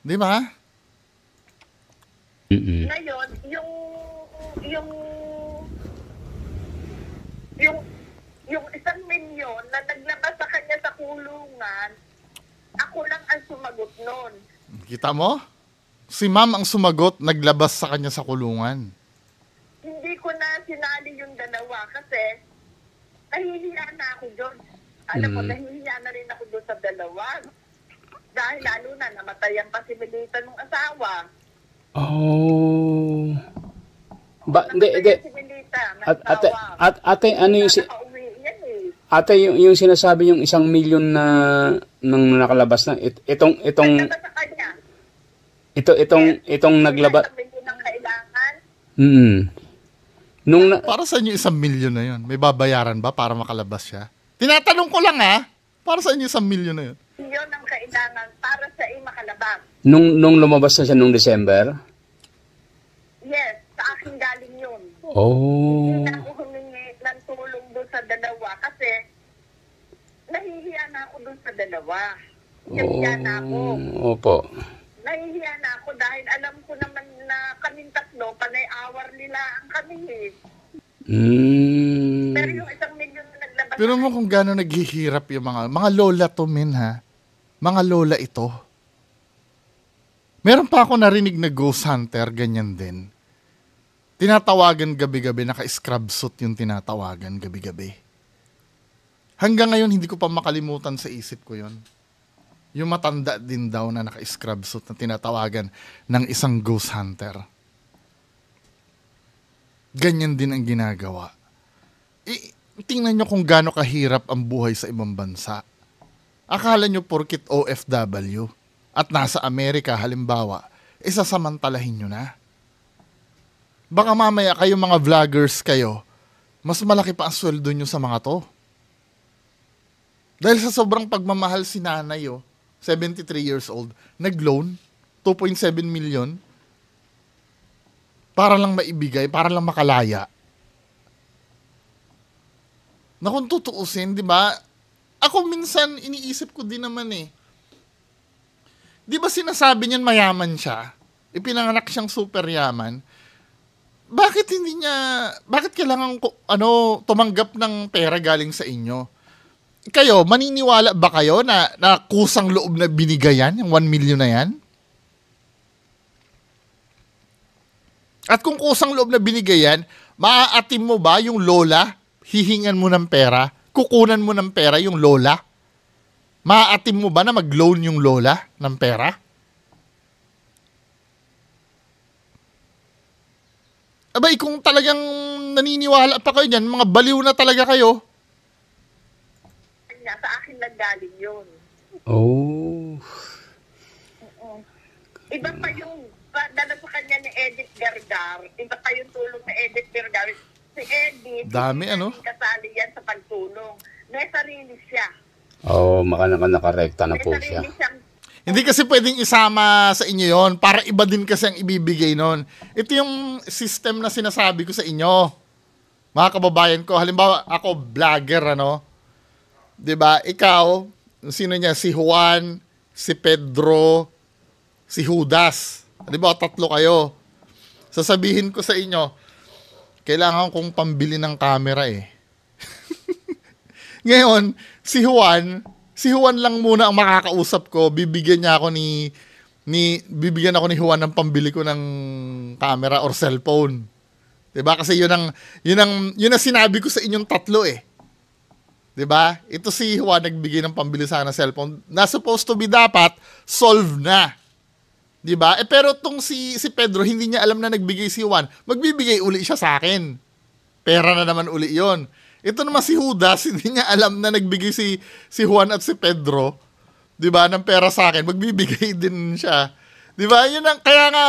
Di ba? Mm-mm. Ngayon, yung yung yung yung isang minyon na naglabas sa kanya sa kulungan, ako lang ang sumagot noon. Kita mo? Si ma'am ang sumagot, naglabas sa kanya sa kulungan. Hindi ko na sinali yung dalawa kasi nahihiya na ako doon. Alam mm. mo, nahihiya na rin ako doon sa dalawa. Dahil lalo na namatayan pa si Melita asawa. Oh. Ba, hindi, hindi. At, ate, at, ate, ano yung, si, eh. ate, yung, yung sinasabi yung isang milyon na nang nakalabas na, it, itong, itong, ito, itong, itong naglabas. Mm. Nung na- para sa inyo isang milyon na yon? May babayaran ba para makalabas siya? Tinatanong ko lang ha. Ah. Para sa inyo isang milyon na yon? Yun ang kailangan para sa iyo makalabas. Nung, nung lumabas na siya nung December? Yes, sa akin galing yun. Oh. Hindi na ako humingi ng tulong doon sa dalawa kasi nahihiya na ako doon sa dalawa. Nahihiya oh. na ako. Oh, opo. Nahihiya na ako dahil alam ko naman na kaming tatlo, panay hour nila ang kami Mm. Pero yung isang milyon na naglabas. Pero mo kung gano'n naghihirap yung mga, mga lola to min ha. Mga lola ito Meron pa ako narinig na ghost hunter, ganyan din. Tinatawagan gabi-gabi, naka-scrub suit yung tinatawagan gabi-gabi. Hanggang ngayon, hindi ko pa makalimutan sa isip ko yon. Yung matanda din daw na naka-scrub suit na tinatawagan ng isang ghost hunter. Ganyan din ang ginagawa. I- tingnan nyo kung gaano kahirap ang buhay sa ibang bansa. Akala nyo porkit OFW at nasa Amerika halimbawa, isasamantalahin nyo na. Baka mamaya kayo mga vloggers kayo, mas malaki pa ang sweldo nyo sa mga to. Dahil sa sobrang pagmamahal si nanay, oh, 73 years old, nag-loan, 2.7 million, para lang maibigay, para lang makalaya. Na kung tutuusin, di ba? Ako minsan, iniisip ko din naman eh, Di ba sinasabi niyan mayaman siya? Ipinanganak siyang super yaman. Bakit hindi niya, bakit kailangan ko, ano, tumanggap ng pera galing sa inyo? Kayo, maniniwala ba kayo na, na kusang loob na binigayan, yung 1 million na yan? At kung kusang loob na binigayan, maaatim mo ba yung lola? Hihingan mo ng pera? Kukunan mo ng pera yung lola? Maatim mo ba na mag-loan yung lola ng pera? Abay, kung talagang naniniwala pa kayo niyan, mga baliw na talaga kayo. Sa akin lang galing yun. Oh. Oo. Iba pa yung dala sa kanya ni Edith Vergar. Iba pa yung tulong ni Edith Vergar. Si Edith, Dami, ano? kasali yan sa pagtulong. May sarili siya. Oo, oh, makanaka nakarekta na po siya. Hindi kasi pwedeng isama sa inyo yon para iba din kasi ang ibibigay nun. Ito yung system na sinasabi ko sa inyo. Mga kababayan ko, halimbawa ako vlogger ano. 'Di ba? Ikaw, sino niya si Juan, si Pedro, si Judas. 'Di ba? Tatlo kayo. Sasabihin ko sa inyo, kailangan kong pambili ng camera eh ngayon, si Juan, si Juan lang muna ang makakausap ko. Bibigyan niya ako ni ni bibigyan ako ni Juan ng pambili ko ng camera or cellphone. 'Di ba? Kasi 'yun ang 'yun ang 'yun ang sinabi ko sa inyong tatlo eh. 'Di ba? Ito si Juan nagbigay ng pambili sa akin ng cellphone. Na supposed to be dapat solve na. 'Di ba? Eh pero tong si si Pedro hindi niya alam na nagbigay si Juan. Magbibigay uli siya sa akin. Pera na naman uli 'yon. Ito naman si Judas, hindi niya alam na nagbigay si, si Juan at si Pedro, di ba, ng pera sa akin. Magbibigay din siya. Di ba? Yun ang, kaya nga,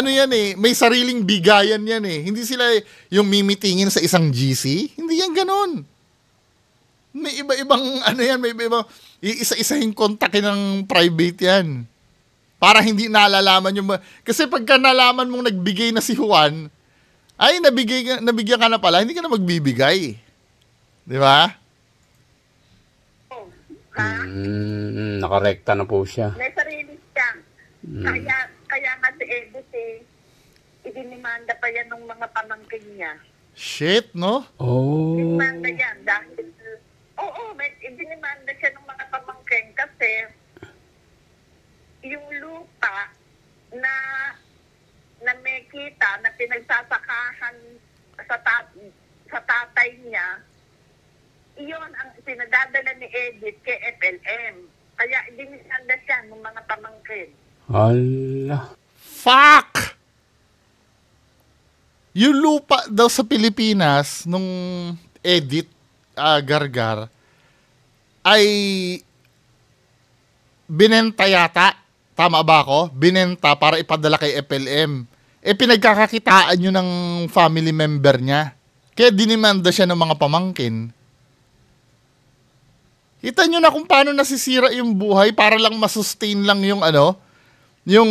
ano yan eh, may sariling bigayan yan eh. Hindi sila yung mimitingin sa isang GC. Hindi yan ganun. May iba-ibang, ano yan, may iba-ibang, isa-isahing kontakin ng private yan. Para hindi nalalaman yung, kasi pagka nalaman mong nagbigay na si Juan, ay, nabigay, nabigyan ka na pala, hindi ka na magbibigay. Di ba? Mm, nakarekta na po siya. May sarili siya. Mm. Kaya, kaya nga si Edith eh, idinimanda pa yan ng mga pamangkin niya. Shit, no? Oh. Idinimanda yan dahil, oo, oh, oh, may idinimanda siya ng mga pamangkin kasi yung lupa na na may kita na pinagsasakahan sa, ta- sa tatay niya, iyon ang pinadadala ni Edith kay FLM. Kaya dinisanda siya ng mga pamangkin. Hala. Fuck! Yung lupa daw sa Pilipinas nung edit uh, ah, Gargar ay binenta yata. Tama ba ako? Binenta para ipadala kay FLM. Eh pinagkakakitaan yun ng family member niya. Kaya dinimanda siya ng mga pamangkin Kita nyo na kung paano nasisira yung buhay para lang masustain lang yung ano, yung...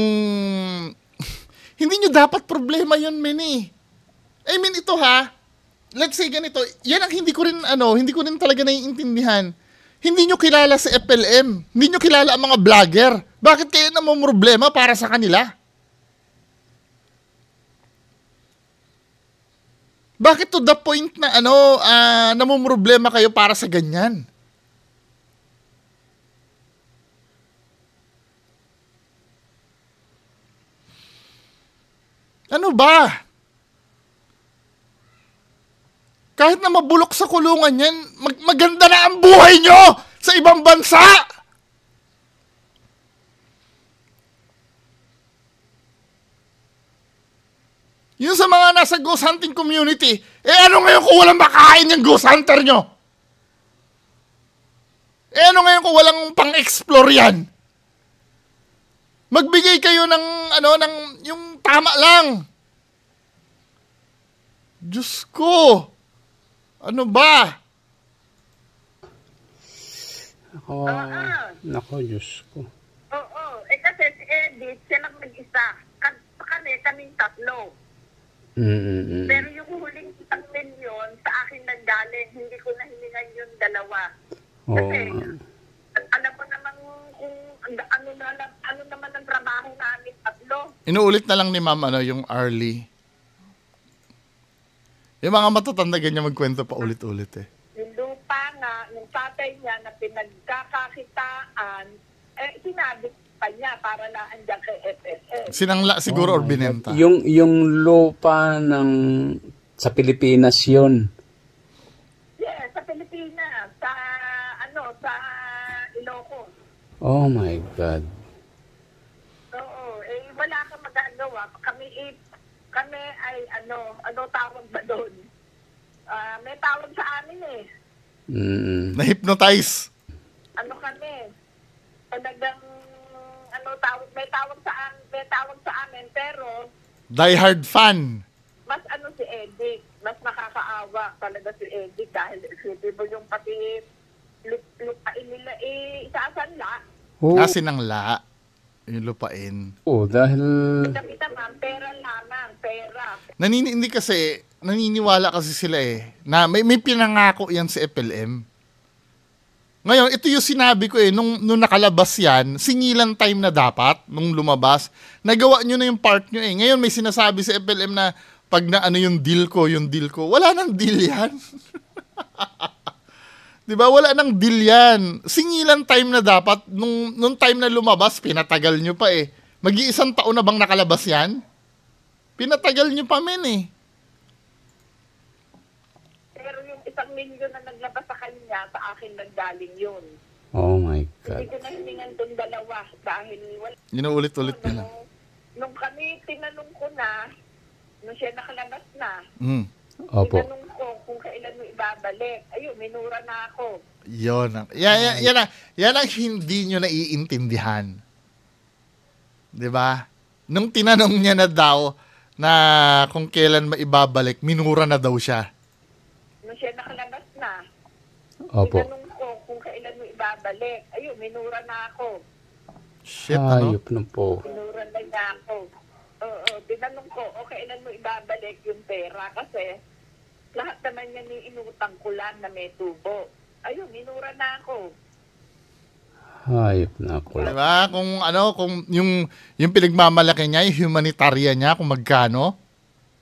Hindi nyo dapat problema yun, men eh. I mean, ito ha, let's say ganito, yan ang hindi ko rin, ano, hindi ko rin talaga naiintindihan. Hindi nyo kilala si FLM. Hindi nyo kilala ang mga vlogger. Bakit kayo na problema para sa kanila? Bakit to the point na ano, uh, namumroblema kayo para sa ganyan? Ano ba? Kahit na mabulok sa kulungan yan, mag- maganda na ang buhay nyo sa ibang bansa! Yung sa mga nasa ghost hunting community, eh ano ngayon kung walang makain yung ghost hunter nyo? Eh ano ngayon kung walang pang-explore yan? Magbigay kayo ng ano ng yung tama lang. Diyos ko. Ano ba? Ako, oh, uh-uh. nako, Diyos ko. Oo, eh kasi si Edith, siya lang nag-isa. Kanta kami, kaming tatlo. Mm-hmm. Pero yung huling tangmin yun, sa akin nanggaling, hindi ko na nahilingan yung dalawa. Kasi, ano, na, ano naman ang trabaho namin tatlo. Inuulit na lang ni ma'am ano, yung Arlie. Yung mga matatanda ganyan magkwento pa ulit-ulit eh. Yung lupa na, yung tatay niya na pinagkakakitaan, eh, sinabi pa niya para na andyan kay FSS. Sinangla siguro oh or binenta. Yung, yung lupa ng sa Pilipinas yun. Yes, sa Pilipinas. Sa, ano, sa Oh my God. Oo, eh wala kang magagawa. Kami eh, kami ay ano, ano tawag ba doon? Uh, may tawag sa amin eh. Mm. Na-hypnotize. Ano kami? Talagang ano tawag, may tawag sa amin, may tawag sa amin pero Die hard fan. Mas ano si Eddie, mas nakakaawa talaga si Eddie dahil si yung pati lupain nila eh, isasanla Oh. Asin ang la, yung lupain. oh, dahil... Kita-kita ma'am, pera lamang, pera. Nanini, hindi kasi, naniniwala kasi sila eh, na may, may pinangako yan si FLM. Ngayon, ito yung sinabi ko eh, nung, nung nakalabas yan, singilan time na dapat, nung lumabas, nagawa nyo na yung part nyo eh. Ngayon, may sinasabi sa si FLM na, pag na ano yung deal ko, yung deal ko, wala nang deal yan. 'Di ba? Wala nang deal 'yan. Singilan time na dapat nung nung time na lumabas, pinatagal nyo pa eh. Mag-iisang taon na bang nakalabas 'yan? Pinatagal nyo pa men eh. Pero yung isang milyon na naglabas sa kanya, sa akin nagdaling yun. Oh my God. Hindi ko na hiningan doon dalawa dahil wala. Inuulit-ulit nila. Nung, nung kami, tinanong ko na, nung siya nakalabas na, mm. Opo. tinanong kung kailan mo ibabalik. Ayun, minura na ako. Yun. Yan, yan, yan, ang, yan ang hindi nyo naiintindihan. Di ba? Nung tinanong niya na daw na kung kailan maibabalik, minura na daw siya. Nung siya nakalabas na. Opo. Tinanong ko kung kailan mo ibabalik. Ayun, minura na ako. Shit, ano? Ayop ah, na po. Minura na niya ako. Oo, tinanong ko, o kailan mo ibabalik yung pera kasi lahat naman yan yung inutang ko lang na may tubo. Ayun, minura na ako. Hayop na ako. Diba? Kung ano, kung yung, yung pinagmamalaki niya, yung humanitarian niya, kung magkano,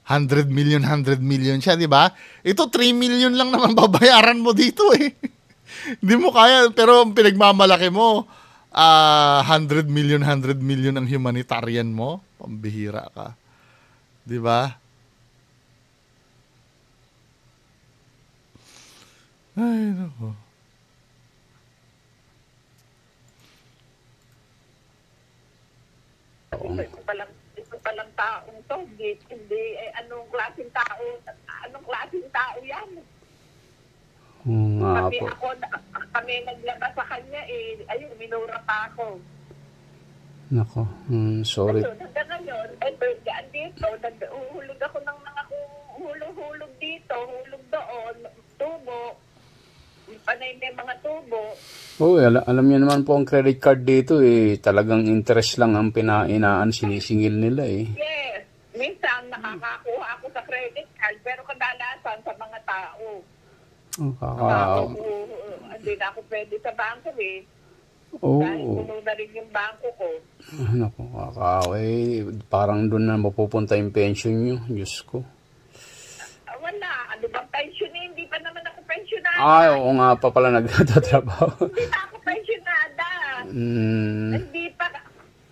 100 million, 100 million siya, di ba? Ito, 3 million lang naman babayaran mo dito eh. Hindi mo kaya, pero ang pinagmamalaki mo, uh, ah, 100 million, 100 million ang humanitarian mo, pambihira ka. Di ba? Ay, nako. Walang, walang taong to. Hindi, eh, anong klaseng tao, anong klaseng tao yan? Oo nga kami po. ako, kami naglabas sa kanya eh, ayun, minura pa ako. Nako, mm, sorry. Ayun, hanggang ngayon, eto, birthday dito, nag-uhulog ako ng mga hulog-hulog dito, hulog doon, tubo panay ah, may mga tubo. Oo, oh, al- alam niyo naman po ang credit card dito eh, talagang interest lang ang pinainaan, sinisingil nila eh. Yes, minsan nakakakuha ako sa credit card pero kadalasan sa mga tao. Oh, ah, kakao. Ah, hindi na ako pwede sa banko eh. Oo. Oh. Dahil puno na rin yung bangko ko. Ah, naku, eh, parang doon na mapupunta yung pension nyo, Diyos ko. Wala, ano bang pension? pensionada. Ay, oo nga pa pala nagtatrabaho. Hindi pa ako pensionada. Mm. Hindi pa,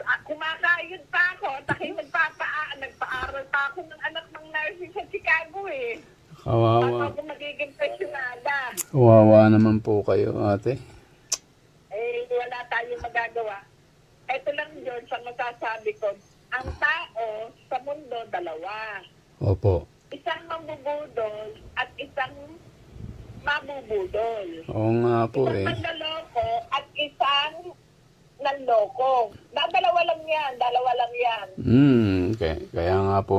ah, kumakayod pa ako. Takin nagpapa, nagpaaral pa ako ng anak ng nursing sa Chicago eh. Kawawa. Ako ako magiging pensionada. Kawawa naman po kayo, ate. Eh, wala tayong magagawa. Ito lang, George, sa masasabi ko. Ang tao sa mundo, dalawa. Opo. Isang mambubudol at isang mabubudol. Oo nga po isang eh. Isang naloko at isang nanloko. Dalawa lang yan, dalawa lang yan. Hmm, okay. kaya nga po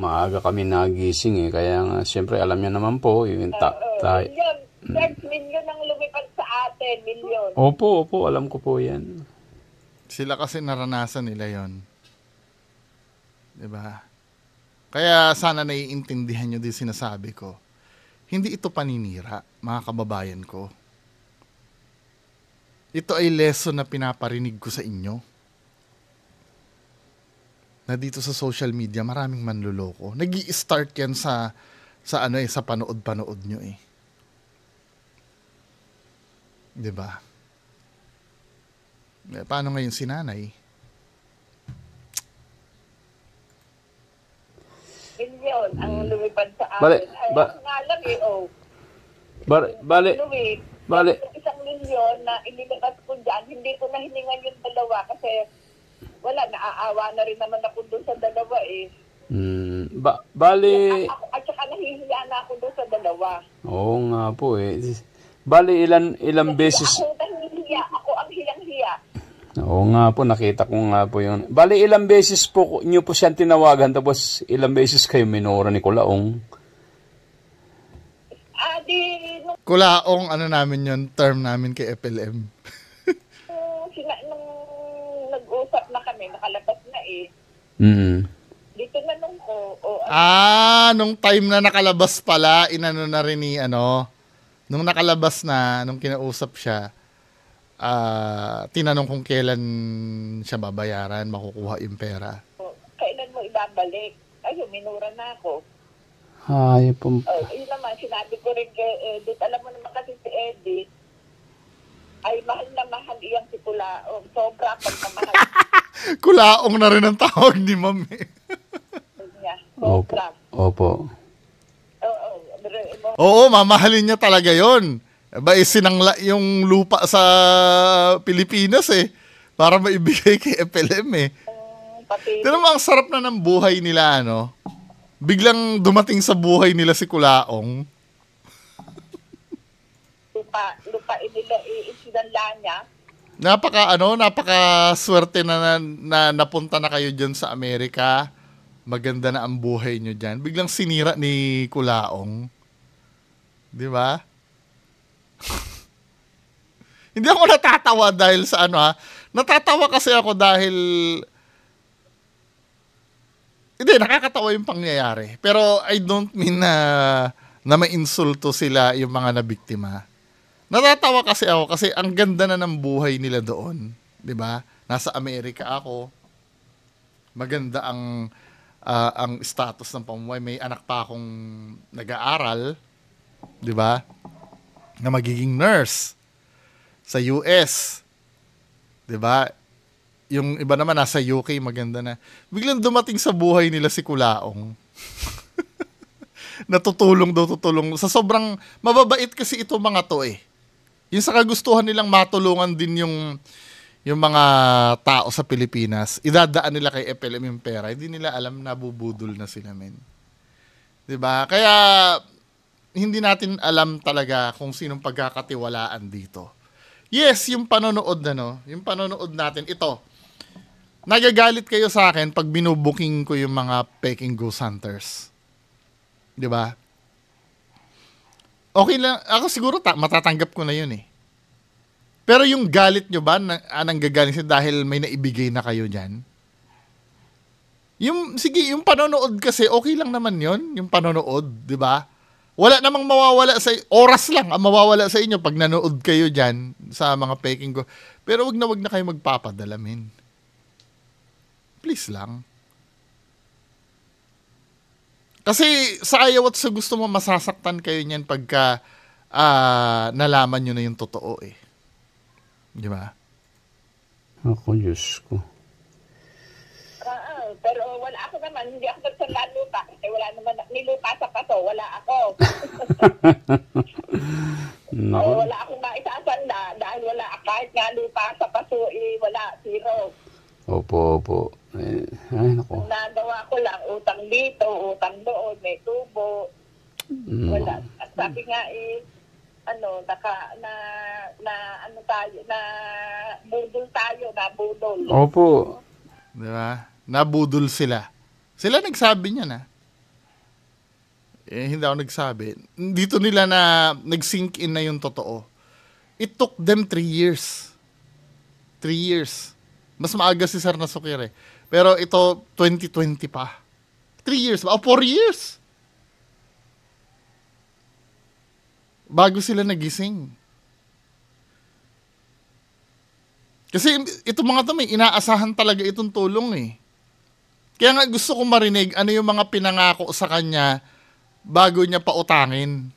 maaga kami nagising eh. Kaya nga, siyempre alam niya naman po. Yung ta- ta- yun, 12 mm. milyon ang lumipat sa atin, milyon. Opo, opo, alam ko po yan. Sila kasi naranasan nila yon. 'di ba? Kaya sana naiintindihan niyo din sinasabi ko. Hindi ito paninira, mga kababayan ko. Ito ay lesson na pinaparinig ko sa inyo. Na dito sa social media, maraming manluloko. nag start yan sa, sa ano eh, sa panood-panood nyo eh. ba? Diba? Paano ngayon si nanay? yun ang hmm. lumipad sa akin. Bale, Ay, ba, nga lang eh, oh. Bale, bale, Louis, bale. Isang milyon na inilipat ko dyan, hindi ko na hiningan yung dalawa kasi wala, naaawa na rin naman ako doon sa dalawa eh. Mm, ba, bali... At, at saka nahihiya na ako doon sa dalawa. Oo nga po eh. Bale, ilan, ilang beses... Ako nahihiya, ako ang hiyang-hiya Oo nga po, nakita ko nga po yun. Bali, ilang beses po nyo po siyang tinawagan tapos ilang beses kayo minura ni Kulaong? Adi, ah, nung... Kulaong, ano namin yun, term namin kay FLM. nung, sina, nung nag-usap na kami, nakalabas na eh. Mm -hmm. Dito na nung, oh, oh, Ah, nung time na nakalabas pala, inano na rin ni, ano, nung nakalabas na, nung kinausap siya, uh, tinanong kung kailan siya babayaran, makukuha yung pera. Oh, kailan mo ibabalik? Ayun, minura na ako. Hayop ah, po. Oh, yun naman, sinabi ko rin kay Edith. Alam mo naman kasi si Edith, ay mahal na mahal iyang si Kulaong. Sobra pagmamahal. Kulaong na rin ang tawag ni Ma'am. Yeah, Opo. Opo. Oo, oo, oo, mamahalin niya talaga yon. Ba, eh, sinangla yung lupa sa Pilipinas eh. Para maibigay kay FLM eh. Pero ang sarap na ng buhay nila, ano? Biglang dumating sa buhay nila si Kulaong. lupa, lupa nila isinanla niya. Napaka ano, napaka swerte na, na, na napunta na kayo diyan sa Amerika. Maganda na ang buhay niyo diyan. Biglang sinira ni Kulaong. 'Di ba? Hindi ako natatawa dahil sa ano ha. Ah. Natatawa kasi ako dahil hindi, nakakatawa yung pangyayari. Pero I don't mean na na ma-insulto sila yung mga nabiktima. Natatawa kasi ako kasi ang ganda na ng buhay nila doon. 'Di ba? Nasa Amerika ako. Maganda ang uh, ang status ng pamumuhay. May anak pa akong nag-aaral. 'Di ba? na magiging nurse sa US. 'Di ba? Yung iba naman nasa UK, maganda na. Biglang dumating sa buhay nila si Kulaong. natutulong daw tutulong sa sobrang mababait kasi ito mga to eh. Yung sa kagustuhan nilang matulungan din yung yung mga tao sa Pilipinas, idadaan nila kay FLM yung pera, hindi nila alam na bubudol na sila men. 'Di ba? Kaya hindi natin alam talaga kung sinong pagkakatiwalaan dito. Yes, yung panonood na no, yung panonood natin, ito. Nagagalit kayo sa akin pag binubuking ko yung mga peking ghost hunters. 'Di ba? Okay lang, ako siguro ta- matatanggap ko na 'yun eh. Pero yung galit nyo ba, na, ah, nanggagaling siya dahil may naibigay na kayo dyan? Yung, sige, yung panonood kasi, okay lang naman yon yung panonood, di ba? Wala namang mawawala sa oras lang ang mawawala sa inyo pag nanood kayo diyan sa mga peking ko. Pero wag na wag na kayo magpapadalamin. Please lang. Kasi sa ayaw at sa gusto mo, masasaktan kayo niyan pagka uh, nalaman nyo na yung totoo eh. Di ba? Ako, Diyos ko. Pero wala ako naman, hindi ako nagsanlaan lupa kasi wala naman, nilupa sa pato, wala ako. no. Oo, wala akong maisasanda dahil wala, kahit nga lupa sa paso, eh, wala, zero. Opo, opo. Eh, ay, nako. Ang nagawa ko lang, utang dito, utang doon, may tubo. Mm. Wala. At sabi nga eh, ano, naka, na, na, ano tayo, na budol tayo, na budol. Opo. Di ba? nabudol sila. Sila nagsabi niya na. Ah. Eh, hindi ako nagsabi. Dito nila na nag-sink in na yung totoo. It took them three years. Three years. Mas maaga si Sir Nasukir eh. Pero ito, 2020 pa. Three years ba? O, oh, four years! Bago sila nagising. Kasi itong mga to may inaasahan talaga itong tulong eh. Kaya nga gusto ko marinig ano yung mga pinangako sa kanya bago niya pautangin.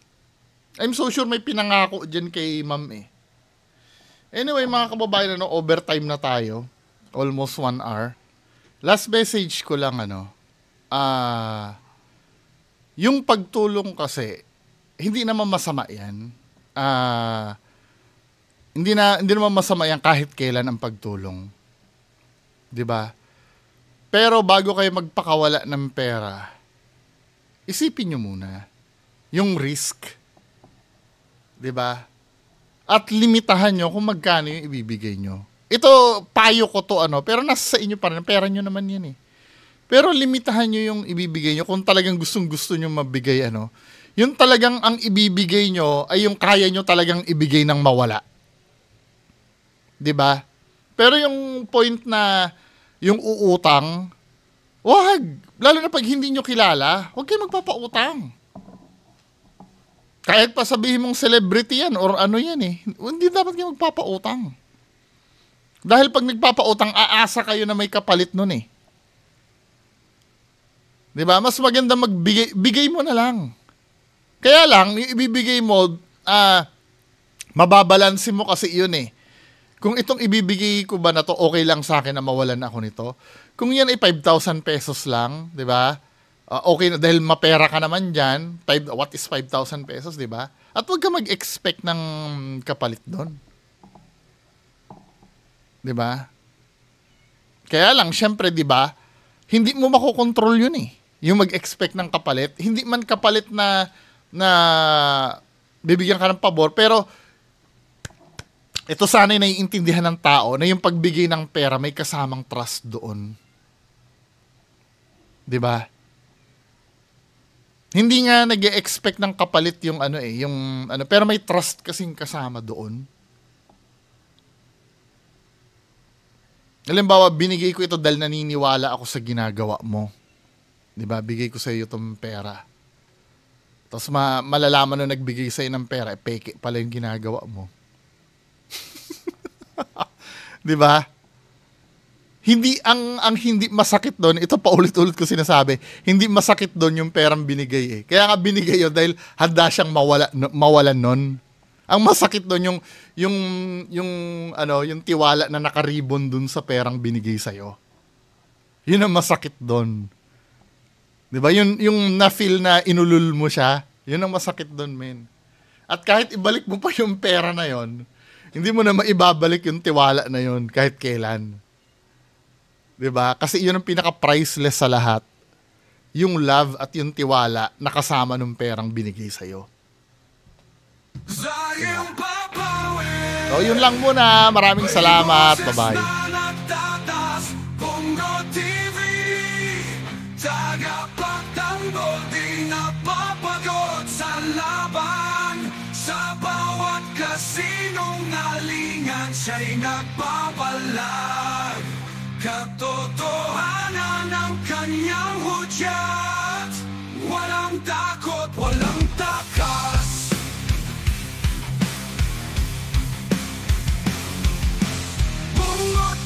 I'm so sure may pinangako dyan kay ma'am eh. Anyway, mga kababayan, ano, overtime na tayo. Almost one hour. Last message ko lang, ano, ah, uh, yung pagtulong kasi, hindi naman masama yan. Ah, uh, hindi na hindi naman masama yan kahit kailan ang pagtulong. 'Di ba? Pero bago kayo magpakawala ng pera, isipin nyo muna yung risk. 'Di ba? At limitahan nyo kung magkano yung ibibigay nyo. Ito, payo ko to ano, pero nasa sa inyo pa rin. Pera nyo naman yan eh. Pero limitahan nyo yung ibibigay nyo kung talagang gustong gusto nyo mabigay ano. Yung talagang ang ibibigay nyo ay yung kaya nyo talagang ibigay ng mawala. 'Di ba? Pero yung point na yung uutang, wag! Lalo na pag hindi nyo kilala, huwag kayo magpapautang. Kahit pa sabihin mong celebrity yan or ano yan eh, hindi dapat kayo magpapautang. Dahil pag nagpapautang, aasa kayo na may kapalit nun eh. Di ba? Mas maganda magbigay bigay mo na lang. Kaya lang, yung ibibigay mo, ah, uh, mababalansin mo kasi yun eh kung itong ibibigay ko ba na to, okay lang sa akin na mawalan ako nito? Kung yan ay 5,000 pesos lang, di ba? Uh, okay na, dahil mapera ka naman dyan, five, what is 5,000 pesos, di ba? At huwag ka mag-expect ng kapalit doon. Di ba? Kaya lang, syempre, di ba, hindi mo makokontrol yun eh. Yung mag-expect ng kapalit. Hindi man kapalit na, na bibigyan ka ng pabor, pero ito sana ay naiintindihan ng tao na yung pagbigay ng pera may kasamang trust doon. 'Di ba? Hindi nga nag expect ng kapalit yung ano eh, yung ano, pero may trust kasing kasama doon. Halimbawa, binigay ko ito dahil naniniwala ako sa ginagawa mo. 'Di ba? Bigay ko sa iyo itong pera. Tapos ma- malalaman nung nagbigay sa'yo ng pera, eh, peke pala yung ginagawa mo. 'Di ba? Hindi ang ang hindi masakit doon, ito paulit-ulit ko sinasabi, hindi masakit doon yung perang binigay eh. Kaya nga binigay 'yon dahil handa siyang mawala mawalan noon. Ang masakit doon yung yung yung ano, yung tiwala na nakaribon doon sa perang binigay sa iyo. Yun ang masakit doon. 'Di ba? Yung yung na-feel na inulul mo siya, yun ang masakit doon, men. At kahit ibalik mo pa yung pera na yon, hindi mo na maibabalik yung tiwala na yun kahit kailan. 'Di ba? Kasi 'yun ang pinaka-priceless sa lahat. Yung love at yung tiwala na kasama ng perang binigay sa iyo. Diba? So, yun lang muna. Maraming salamat. Bye-bye. siya'y nagbabalag Katotohanan ang kanyang hudyat Walang takot, walang takas Bungot